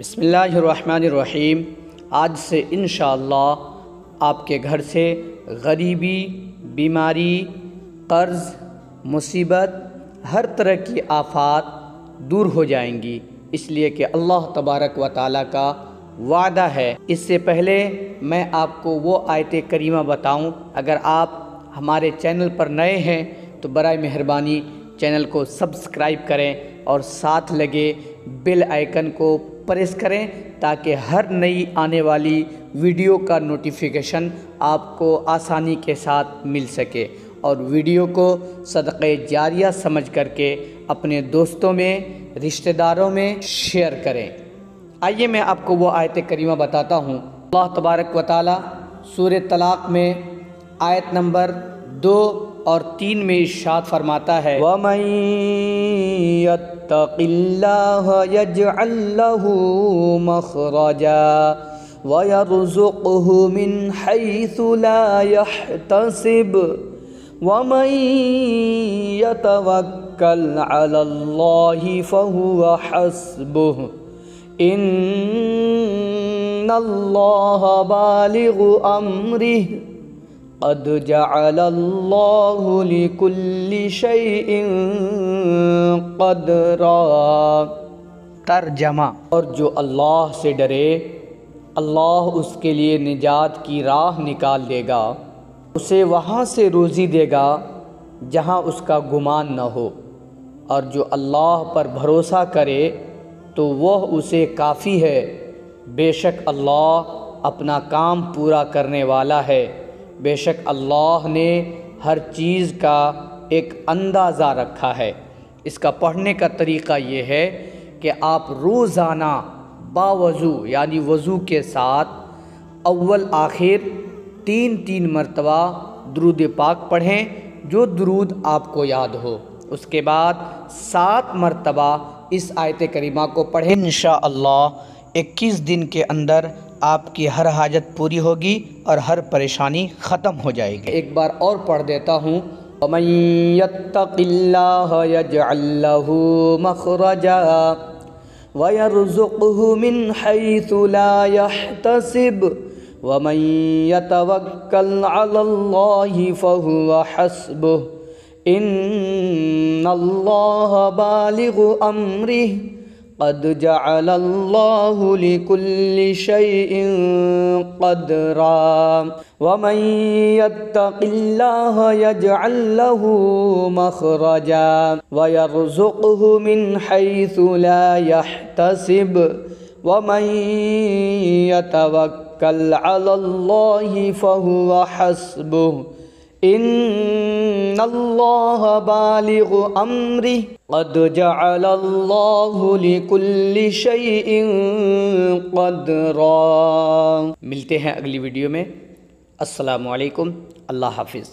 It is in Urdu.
بسم اللہ الرحمن الرحیم آج سے انشاءاللہ آپ کے گھر سے غریبی بیماری قرض مصیبت ہر طرح کی آفات دور ہو جائیں گی اس لیے کہ اللہ تبارک و تعالیٰ کا وعدہ ہے اس سے پہلے میں آپ کو وہ آیت کریمہ بتاؤں اگر آپ ہمارے چینل پر نئے ہیں تو برائے مہربانی چینل کو سبسکرائب کریں اور ساتھ لگے بل آئیکن کو پریس کریں تاکہ ہر نئی آنے والی ویڈیو کا نوٹیفیکیشن آپ کو آسانی کے ساتھ مل سکے اور ویڈیو کو صدقۂ جاریہ سمجھ کر کے اپنے دوستوں میں رشتہ داروں میں شیئر کریں آئیے میں آپ کو وہ آیت کریمہ بتاتا ہوں اللہ تبارک و تعالی سور طلاق میں آیت نمبر دو اور تین میں ارشاد فرماتا ہے وَيَرْزُقْهُ مِنْ حَيْثُ لَا يَحْتَسِبْ وَمَنْ يَتَوَكَّلْ عَلَى اللَّهِ فَهُوَ حَسْبُهُ إِنَّ اللَّهَ بَالِغُ أَمْرِهِ قد جعل قدرا ترجمہ اور جو اللہ سے ڈرے اللہ اس کے لیے نجات کی راہ نکال دے گا اسے وہاں سے روزی دے گا جہاں اس کا گمان نہ ہو اور جو اللہ پر بھروسہ کرے تو وہ اسے کافی ہے بے شک اللہ اپنا کام پورا کرنے والا ہے بے شک اللہ نے ہر چیز کا ایک اندازہ رکھا ہے اس کا پڑھنے کا طریقہ یہ ہے کہ آپ روزانہ باوضو یعنی وضو کے ساتھ اول آخر تین تین مرتبہ درود پاک پڑھیں جو درود آپ کو یاد ہو اس کے بعد سات مرتبہ اس آیت کریمہ کو پڑھیں انشاءاللہ اکیس دن کے اندر آپ کی ہر حاجت پوری ہوگی اور ہر پریشانی ختم ہو جائے گی ایک بار اور پڑھ دیتا ہوں وَمَن يَتَّقِ اللَّهَ يَجْعَلْ لَهُ مَخْرَجًا وَيَرْزُقْهُ مِنْ حَيْثُ لَا يَحْتَسِبْ وَمَن يَتَوَكَّلْ عَلَى اللَّهِ فَهُوَ حَسْبُهُ إِنَّ اللَّهَ بَالِغُ أَمْرِهِ قد جعل الله لكل شيء قدرا ومن يتق الله يجعل له مخرجا ويرزقه من حيث لا يحتسب ومن يتوكل على الله فهو حسبه ان اللہ بالغ امری قد جعل اللہ لکل جد قدرا ملتے ہیں اگلی ویڈیو میں السلام علیکم اللہ حافظ